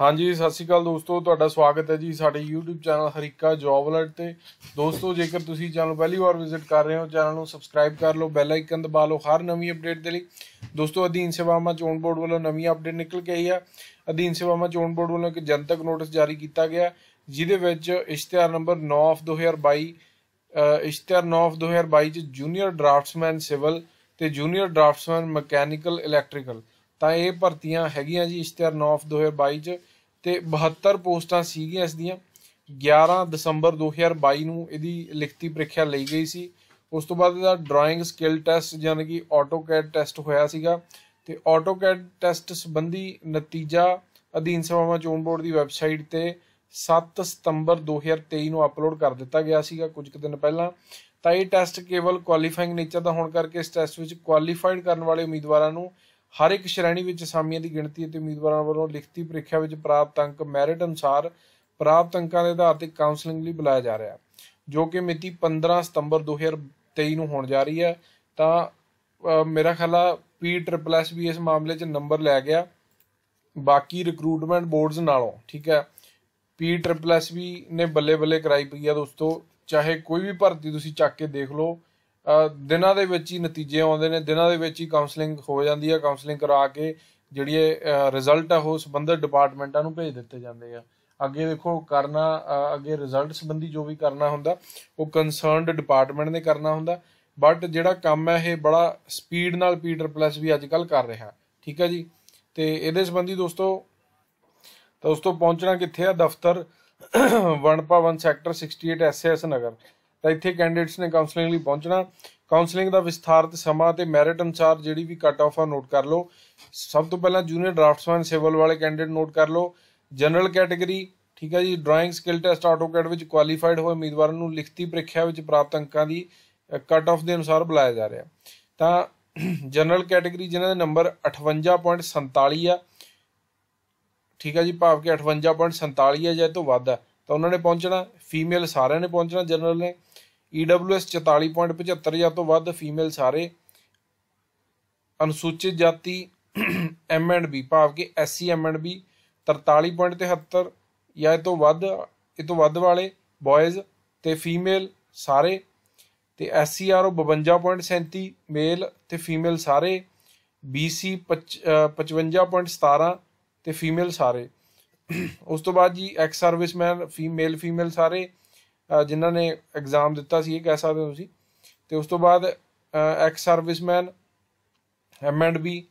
ਹਾਂਜੀ ਸਤਿ ਸ਼੍ਰੀ ਅਕਾਲ ਦੋਸਤੋ ਤੁਹਾਡਾ ਸਵਾਗਤ ਹੈ ਜੀ ਸਾਡੇ YouTube channel Harika job alert ਤੇ ਦੋਸਤੋ ਜੇਕਰ ਤੁਸੀਂ ਚੈਨਲ ਪਹਿਲੀ ਵਾਰ ਵਿਜ਼ਿਟ ਕਰ ਰਹੇ ਹੋ ਚੈਨਲ ਨੂੰ ਸਬਸਕ੍ਰਾਈਬ ਕਰ ਲਓ ਬੈਲ ਆਈਕਨ ਦਬਾ ਲਓ ਹਰ ਨਵੀਂ ਅਪਡੇਟ ਦੇ ਲਈ ਦੋਸਤੋ ਅਧੀਨ ਸੇਵਾਵਾਂ ਚੋਣ ਬੋਰਡ ਵੱਲੋਂ ਨਵੀਂ ਅਪਡੇਟ ਨਿਕਲ ਕੇ ਆਈ ਹੈ ਅਧੀਨ ਸੇਵਾਵਾਂ ਚੋਣ ਬੋਰਡ ਵੱਲੋਂ ਇੱਕ ਜਨਤਕ ਨੋਟਿਸ ਜਾਰੀ ਕੀਤਾ ਗਿਆ ਜਿਹਦੇ ਵਿੱਚ ਇਸ਼ਤਿਹਾਰ ਨੰਬਰ 9/2022 ਇਸ਼ਤਿਹਾਰ 9/2022 ਚ ਜੂਨੀਅਰ ਡਰਾਫਟਸਮੈਨ ਸਿਵਲ ਤੇ ਜੂਨੀਅਰ ਡਰਾਫਟਸਮੈਨ ਮਕੈਨੀਕਲ ਇਲੈਕਟ੍ਰੀਕਲ ਤਾਂ ਇਹ ਭਰਤੀਆਂ ਹੈਗੀਆਂ ਜੀ ਇਸ਼ਤਿਹਾਰ 9 2022 ਚ ਤੇ 72 ਪੋਸਟਾਂ ਸੀਗੀਆਂ ਇਸ ਦੀਆਂ 11 ਦਸੰਬਰ 2022 ਨੂੰ ਇਹਦੀ ਲਿਖਤੀ ਪ੍ਰੀਖਿਆ ਲਈ ਗਈ ਸੀ ਉਸ ਤੋਂ ਬਾਅਦ ਇਹਦਾ ਡਰਾਇੰਗ ਸਕਿੱਲ ਟੈਸਟ ਯਾਨੀ ਕਿ ਆਟੋਕੈਡ ਟੈਸਟ ਹੋਇਆ ਸੀਗਾ ਤੇ ਆਟੋਕੈਡ ਟੈਸਟ ਸੰਬੰਧੀ ਨਤੀਜਾ ਅਧੀਨ ਸਭਾਵਾਂ ਚੋਣ ਬੋਰਡ ਦੀ ਵੈਬਸਾਈਟ ਤੇ 7 ਸਤੰਬਰ 2023 ਨੂੰ ਅਪਲੋਡ ਕਰ ਦਿੱਤਾ ਗਿਆ ਸੀਗਾ ਕੁਝ ਕੁ ਦਿਨ ਪਹਿਲਾਂ ਤਾਂ ਇਹ ਟੈਸਟ ਕੇਵਲ ਕੁਆਲੀਫਾਈਂਗ ਨੇਚਰ ਦਾ ਹੋਣ ਕਰਕੇ ਇਸ ਟੈਸਟ ਵਿੱਚ ਕੁਆਲੀਫਾਈਡ ਕਰਨ ਵਾਲੇ ਉਮੀਦਵਾਰਾਂ ਨੂੰ ਹਰ ਇੱਕ ਸ਼੍ਰੇਣੀ ਵਿੱਚ ਸਾਮੀਆਂ ਦੀ ਗਿਣਤੀ ਅਤੇ ਉਮੀਦਵਾਰਾਂ ਵੱਲੋਂ ਲਿਖਤੀ ਪ੍ਰੀਖਿਆ ਵਿੱਚ ਪ੍ਰਾਪਤ ਅੰਕ ਮੈਰਿਟ ਅਨੁਸਾਰ ਪ੍ਰਾਪਤ ਅੰਕਾਂ ਦੇ ਆਧਾਰ ਤੇ ਕਾਉਂਸਲਿੰਗ ਲਈ ਬੁਲਾਇਆ ਜਾ ਰਿਹਾ ਜੋ ਕਿ ਮਿਤੀ 15 ਸਤੰਬਰ 2023 ਨੂੰ ਹੋਣ ਜਾ ਰਹੀ ਹੈ ਤਾਂ ਮੇਰਾ ਖਿਆਲ ਆ ਪੀ ਟ੍ਰਿਪਲ ਐਸ ਵੀ ਇਸ ਮਾਮਲੇ 'ਚ ਨੰਬਰ ਲੈ ਗਿਆ ਬਾਕੀ ਰਿਕਰੂਟਮੈਂਟ ਬੋਰਡਸ ਨਾਲੋਂ ਠੀਕ ਹੈ ਪੀ ਟ੍ਰਿਪਲ ਐਸ ਵੀ ਨੇ ਬੱਲੇ ਬੱਲੇ ਕਰਾਈ ਪਈ ਆ ਦੋਸਤੋ ਚਾਹੇ ਕੋਈ ਵੀ ਭਰਤੀ ਤੁਸੀਂ ਚੱਕ ਕੇ ਦੇਖ ਲਓ ਦਿਨਾਂ ਦੇ ਵਿੱਚ ਹੀ ਨਤੀਜੇ ਆਉਂਦੇ ਨੇ ਦਿਨਾਂ ਦੇ ਵਿੱਚ ਹੀ ਕਾਉਂਸਲਿੰਗ ਹੋ ਜਾਂਦੀ ਹੈ ਕਾਉਂਸਲਿੰਗ ਕਰਾ ਕੇ ਜਿਹੜੀ ਰਿਜ਼ਲਟ ਆ ਉਹ ਸੰਬੰਧਿਤ ਡਿਪਾਰਟਮੈਂਟਾਂ ਨੂੰ ਭੇਜ ਦਿੱਤੇ ਜਾਂਦੇ ਆ ਅੱਗੇ ਦੇਖੋ ਕਰਨਾ ਅੱਗੇ ਰਿਜ਼ਲਟ ਸੰਬੰਧੀ ਜੋ ਵੀ ਕਰਨਾ ਹੁੰਦਾ ਉਹ ਕਨਸਰਨਡ ਡਿਪਾਰਟਮੈਂਟ ਨੇ ਕਰਨਾ ਹੁੰਦਾ ਬਟ ਜਿਹੜਾ ਕੰਮ ਹੈ ਇਹ ਬੜਾ ਸਪੀਡ ਨਾਲ ਪੀਟਰ ਪਲੱਸ ਵੀ ਅੱਜਕੱਲ ਕਰ ਰਿਹਾ ਠੀਕ ਹੈ ਜੀ ਤੇ ਇਹਦੇ ਸੰਬੰਧੀ ਦੋਸਤੋ ਦੋਸਤੋ ਪਹੁੰਚਣਾ ਕਿੱਥੇ ਆ ਦਫ਼ਤਰ ਵਣ ਭਵਨ ਸੈਕਟਰ 68 ਐਸਐਸ ਨਗਰ ਤਾਂ ਇੱਥੇ ਕੈਂਡੀਡੇਟਸ ਨੇ ਕਾਉਂਸਲਿੰਗ ਲਈ ਪਹੁੰਚਣਾ ਕਾਉਂਸਲਿੰਗ ਦਾ ਵਿਸਥਾਰਤ ਸਮਾਂ ਤੇ ਮੈਰਿਟ ਅਨੁਸਾਰ ਜਿਹੜੀ ਵੀ ਕੱਟ ਆਫ ਆ ਨੋਟ ਕਰ ਲਓ ਸਭ ਤੋਂ ਪਹਿਲਾਂ ਜੂਨੀਅਰ ਡਰਾਫਟਸਮੈਨ ਸਿਵਲ ਵਾਲੇ ਕੈਂਡੀਡੇਟ ਨੋਟ ਕਰ ਲਓ ਜਨਰਲ ਕੈਟਾਗਰੀ ਠੀਕ ਹੈ ਜੀ ਡਰਾਇੰਗ ਸਕਿੱਲ ਟੈਸਟ ਆਟੋਕੈਡ ਵਿੱਚ ਕੁਆਲੀਫਾਈਡ ਹੋਏ ਉਮੀਦਵਾਰ ਨੂੰ ਲਿਖਤੀ ਪ੍ਰੀਖਿਆ ਵਿੱਚ ਪ੍ਰਾਪਤ ਅੰਕਾਂ ਦੀ ਕੱਟ ਆਫ ਦੇ ਅਨੁਸਾਰ ਬੁਲਾਇਆ ਜਾ ਰਿਹਾ ਤਾਂ ਜਨਰਲ ਕੈਟਾਗਰੀ ਜਿਨ੍ਹਾਂ ਦੇ ਨੰਬਰ 58.47 ਆ ਠੀਕ ਹੈ ਜੀ ਭਾਵ ਕਿ 58.47 ਆ ਜਾਂ ਤੋਂ ਵੱਧ ਆ ਤਾਂ ਉਹਨਾਂ ਨੇ ਪਹੁੰਚਣਾ ਫੀਮੇਲ ਸਾਰਿਆਂ ਨੇ ਪਹੁੰਚਣਾ ਜਨਰਲ ਨੇ ईडब्ल्यू एस चौताली पॉइंट पचहत्तर ਜਾਂ ਤੋਂ ਵੱਧ ਫੀਮੇਲ ਸਾਰੇ ਅਨੁਸੂਚਿਤ ਜਾਤੀ ਐਮ ਐਂਡ ਬੀ ਭਾਵ ਕਿ ਐਸਸੀ ਐਮ ਐਂਡ ਬੀ 43.73 ਜਾਂ ਇਹ ਤੋਂ ਵੱਧ ਇਹ ਤੋਂ ਵੱਧ ਵਾਲੇ ਬॉयਜ਼ ਤੇ ਫੀਮੇਲ ਸਾਰੇ ਤੇ ਐਸਸੀਆਰਓ 52.37 ਮੇਲ ਤੇ ਫੀਮੇਲ ਸਾਰੇ ਬੀਸੀ 55.17 ਤੇ ਫੀਮੇਲ ਸਾਰੇ ਉਸ ਤੋਂ ਬਾਅਦ ਜੀ ਐਕਸ ਸਰਵਿਸਮੈਨ ਫੀਮੇਲ ਫੀਮੇਲ ਸਾਰੇ ਜਿਨ੍ਹਾਂ ਨੇ ਐਗਜ਼ਾਮ ਦਿੱਤਾ ਸੀ ਇਹ ਕਹਿ ਸਕਦੇ ਹੋ ਤੁਸੀਂ ਤੇ ਉਸ ਤੋਂ ਬਾਅਦ ex serviceman M and B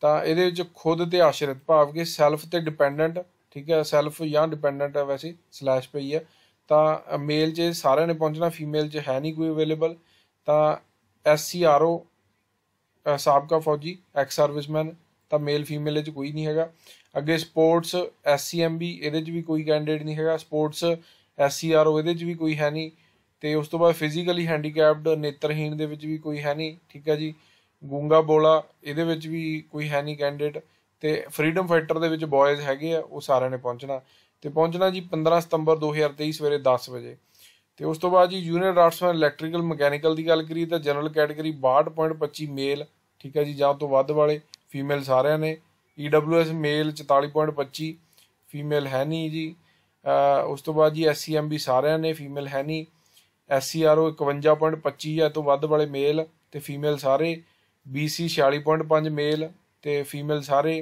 ਤਾਂ ਇਹਦੇ ਵਿੱਚ ਖੁਦ ਤੇ ਆਸ਼ਰਿਤ ਭਾਵ ਕਿ ਸੈਲਫ ਤੇ ਡਿਪੈਂਡੈਂਟ ਠੀਕ ਹੈ ਸੈਲਫ ਜਾਂ ਡਿਪੈਂਡੈਂਟ ਹੈ ਵੈਸੇ ਸਲੈਸ਼ ਪਈ ਹੈ ਤਾਂ ਮੇਲ 'ਚ ਸਾਰਿਆਂ ਨੇ ਪਹੁੰਚਣਾ ਫੀਮੇਲ 'ਚ ਹੈ ਨਹੀਂ ਕੋਈ ਅਵੇਲੇਬਲ ਤਾਂ ਐਸਸੀਆਰਓ ਸਾਬਕਾ ਫੌਜੀ ਐਕਸ ਸਰਵਿਸਮੈਨ ਤਾਂ ਮੇਲ ਫੀਮੇਲ 'ਚ ਕੋਈ ਨਹੀਂ ਹੈਗਾ ਅੱਗੇ ਸਪੋਰਟਸ ਐਸਸੀਐਮਬੀ ਇਹਦੇ 'ਚ ਵੀ ਕੋਈ ਕੈਂਡੀਡੇਟ ਨਹੀਂ ਹੈਗਾ ਸਪੋਰਟਸ ਐਸਸੀਆਰ ਉਹਦੇ 'ਚ ਵੀ ਕੋਈ ਹੈ ਨਹੀਂ ਤੇ ਉਸ ਤੋਂ ਬਾਅਦ ਫਿਜ਼ੀਕਲੀ ਹੈਂਡੀਕੈਪਡ ਨੇਤਰਹੀਣ ਦੇ ਵਿੱਚ ਵੀ ਕੋਈ ਹੈ ਨਹੀਂ ਠੀਕ ਹੈ ਜੀ ਗੂੰਗਾ ਬੋਲਾ ਇਹਦੇ ਵਿੱਚ ਵੀ ਕੋਈ ਹੈ ਨਹੀਂ ਕੈਂਡੀਡੇਟ ਤੇ ਫਰੀडम ਫਾਈਟਰ ਦੇ ਵਿੱਚ ਬॉयਜ਼ ਹੈਗੇ ਆ ਉਹ ਸਾਰਿਆਂ ਨੇ ਪਹੁੰਚਣਾ ਤੇ ਪਹੁੰਚਣਾ ਜੀ 15 ਸਤੰਬਰ 2023 ਸਵੇਰੇ 10 ਵਜੇ ਤੇ ਉਸ ਤੋਂ ਬਾਅਦ ਜੀ ਜੂਨੀਅਰ ਡਰਾਫਟਸਮੈਨ ਇਲੈਕਟ੍ਰੀਕਲ ਮਕੈਨੀਕਲ ਦੀ ਗੱਲ ਕਰੀ ਤਾਂ ਜਨਰਲ ਕੈਟਾਗਰੀ 62.25 ਮੇਲ ਠੀਕ ਹੈ ਜੀ ਜਾਂ ਤੋਂ ਵੱਧ ਵਾਲੇ ਫੀਮੇਲ ਸਾਰਿਆਂ ਨੇ EWS ਮੇਲ 44.25 ਫੀਮੇਲ ਹੈ ਨਹੀਂ ਜੀ ਉਸ ਤੋਂ ਬਾਅਦ ਜੀ ਐਸਸੀਐਮ ਵੀ ਸਾਰਿਆਂ ਨੇ ਫੀਮੇਲ ਹੈ ਨਹੀਂ ਐਸਸੀਆਰਓ 51.25 ਹੈ ਤੋਂ ਵੱਧ ਵਾਲੇ ਮੇਲ ਤੇ ਫੀਮੇਲ ਸਾਰੇ ਬੀਸੀ 46.5 ਮੇਲ ਤੇ ਫੀਮੇਲ ਸਾਰੇ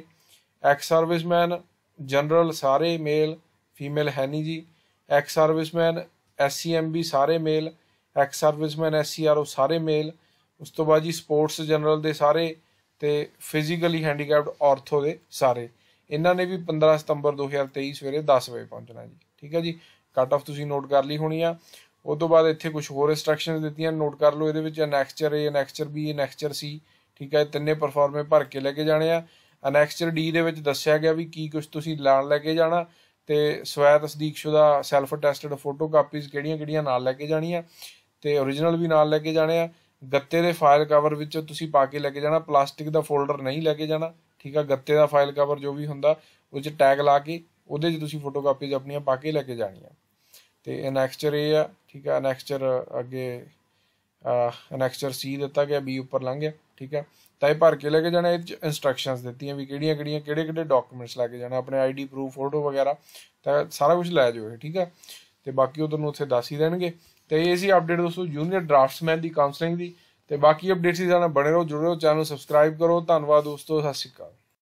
ਐਕਸ ਸਰਵਿਸਮੈਨ ਜਨਰਲ ਸਾਰੇ ਮੇਲ ਫੀਮੇਲ ਹੈ ਨਹੀਂ ਜੀ ਐਕਸ ਸਰਵਿਸਮੈਨ ਐਸਸੀਐਮ ਵੀ ਸਾਰੇ ਮੇਲ ਐਕਸ ਸਰਵਿਸਮੈਨ ਐਸਸੀਆਰਓ ਸਾਰੇ ਮੇਲ ਉਸ ਤੋਂ ਬਾਅਦ ਜੀ ਸਪੋਰਟਸ ਜਨਰਲ ਦੇ ਸਾਰੇ ਤੇ ਫਿਜ਼ੀਕਲੀ ਹੈਂਡੀਕੈਪਡ ਆਰਥੋ ਦੇ ਸਾਰੇ ਇਹਨਾਂ ਨੇ ਵੀ 15 ਸਤੰਬਰ 2023 ਸਵੇਰੇ 10 ਵਜੇ ਪਹੁੰਚਣਾ ਜੀ ਠੀਕ ਹੈ ਜੀ ਕੱਟ ਆਫ ਤੁਸੀਂ ਨੋਟ ਕਰ ਲਈ ਹੋਣੀ ਆ ਉਸ ਤੋਂ ਬਾਅਦ ਇੱਥੇ ਕੁਝ ਹੋਰ ਇਨਸਟਰਕਸ਼ਨਸ ਦਿੱਤੀਆਂ ਨੋਟ ਕਰ ਲਓ ਇਹਦੇ ਵਿੱਚ ਅਨੈਕਸਚਰ ਏ ਅਨੈਕਸਚਰ ਬੀ ਅਨੈਕਸਚਰ ਸੀ ਠੀਕ ਹੈ ਤਿੰਨੇ ਪਰਫਾਰਮੇ ਭਰ ਕੇ ਲੈ ਕੇ ਜਾਣੇ ਆ ਅਨੈਕਸਚਰ ਡੀ ਦੇ ਵਿੱਚ ਦੱਸਿਆ ਗਿਆ ਵੀ ਕੀ ਕੁਝ ਤੁਸੀਂ ਲੈਣ ਲੈ ਕੇ ਜਾਣਾ ਤੇ ਸਵੈ ਤਸਦੀਕਸ਼ੁਦਾ ਸੈਲਫ ਟੈਸਟਡ ਫੋਟੋ ਕਾਪੀਜ਼ ਕਿਹੜੀਆਂ-ਕਿਹੜੀਆਂ ਨਾਲ ਲੈ ਕੇ ਜਾਣੀਆਂ ਤੇ origignal ਵੀ ਨਾਲ ਲੈ ਕੇ ਜਾਣੇ ਆ ਗੱਤੇ ਦੇ ਫਾਈਲ ਕਵਰ ਵਿੱਚ ਤੁਸੀਂ ਪਾ ਕੇ ਲੈ ਕੇ ਜਾਣਾ ਪਲਾਸਟਿਕ ਦਾ ਫੋਲਡਰ ਨਹੀਂ ਲੈ ਕੇ ਜਾਣਾ ਠੀਕ ਆ ਗੱਤੇ ਦਾ ਫਾਈਲ ਕਵਰ ਜੋ ਵੀ ਹੁੰਦਾ ਉਹ 'ਚ ਟੈਗ ਲਾ ਕੇ ਉਹਦੇ 'ਚ ਤੁਸੀਂ ਫੋਟੋਕਾਪੀਜ਼ ਆਪਣੀਆਂ ਪਾ ਕੇ ਲੈ ਕੇ ਜਾਣੀਆਂ ਤੇ ਐਨੈਕਸਚਰ ਇਹ ਆ ਠੀਕ ਆ ਐਨੈਕਸਚਰ ਅੱਗੇ ਐਨੈਕਸਚਰ ਸੀ ਦਿੱਤਾ ਗਿਆ ਬੀ ਉੱਪਰ ਲੰਘ ਗਿਆ ਠੀਕ ਆ ਤਾਂ ਇਹ ਭਰ ਕੇ ਲੈ ਕੇ ਜਾਣਾ ਇਹ 'ਚ ਇਨਸਟਰਕਸ਼ਨਸ ਦਿੱਤੀਆਂ ਵੀ ਕਿਹੜੀਆਂ ਕਿਹੜੀਆਂ ਕਿਹੜੇ ਕਿਹੜੇ ਡਾਕੂਮੈਂਟਸ ਲੈ ਕੇ ਜਾਣਾ ਆਪਣੇ ਆਈਡੀ ਪ੍ਰੂਫ ਫੋਟੋ ਵਗੈਰਾ ਤਾਂ ਸਾਰਾ ਕੁਝ ਲੈ ਜਾਓ ਠੀਕ ਆ ਤੇ ਬਾਕੀ ਉਹ ਤੁਹਾਨੂੰ ਉੱਥੇ ਦੱਸ ਹੀ ਦੇਣਗੇ ਤੇ ਇਹ ਸੀ ਅਪਡੇਟ ਦੋਸਤੋ ਜੂਨੀਅਰ ਡਰਾਫਟਸਮੈਨ ਦੀ ਕਾਉਂਸਲਿੰਗ ਦੀ ਤੇ ਬਾਕੀ ਅਪਡੇਟਸ ਨਾਲ ਬਣੇ ਰਹੋ ਜੁੜੇ ਰਹੋ ਚੈਨਲ ਸਬਸਕ੍ਰਾਈਬ ਕਰੋ ਧੰਨਵਾਦ ਦੋਸਤੋ ਸਤਿ ਸ਼੍ਰੀ ਅਕਾਲ